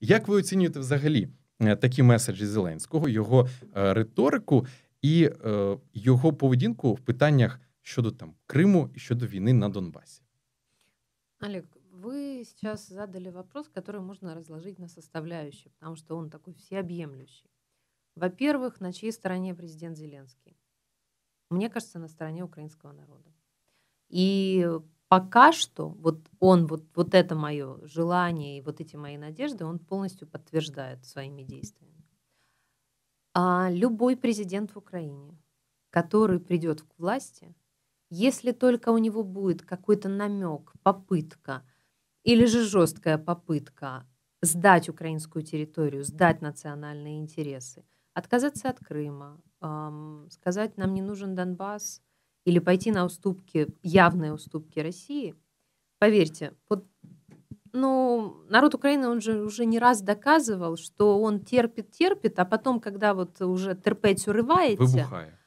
Як ви оцінюєте взагалі е, такі меседжі Зеленського, його е, риторику і е, його поведінку в питаннях щодо там Криму і щодо війни на Донбасі? Олег, ви зараз задали вопрос, який можна розложити на составляющие, потому что он такий всеоб'ємлющий. Во-первых, на чьей стороне президент Зеленський, Мне кажется, на стороне украинского народа. И пока что вот он, вот, вот это мое желание и вот эти мои надежды, он полностью подтверждает своими действиями. А любой президент в Украине, который придет к власти, если только у него будет какой-то намек, попытка или же жесткая попытка сдать украинскую территорию, сдать национальные интересы, отказаться от Крыма, эм, сказать, нам не нужен Донбасс – или пойти на уступки, явные уступки России, поверьте, вот, ну, народ Украины, он же уже не раз доказывал, что он терпит-терпит, а потом, когда вот уже терпеть уривається, Вибухає.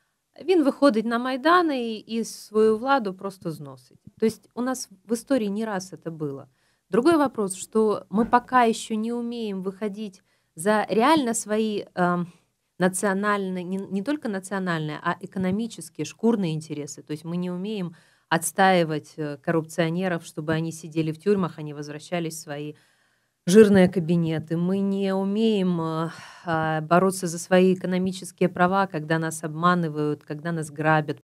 выходит на майданы и і свою владу просто сносит. То есть у нас в истории не раз это было. Другой вопрос, что мы пока еще не умеем выходить за реально свои э, национальные, не, не только национальные, а экономические, шкурные интересы. То есть мы не умеем отстаивать э, коррупционеров, чтобы они сидели в тюрьмах, они возвращались в свои жирные кабинеты. Мы не умеем э, а, бороться за свои экономические права, когда нас обманывают, когда нас грабят.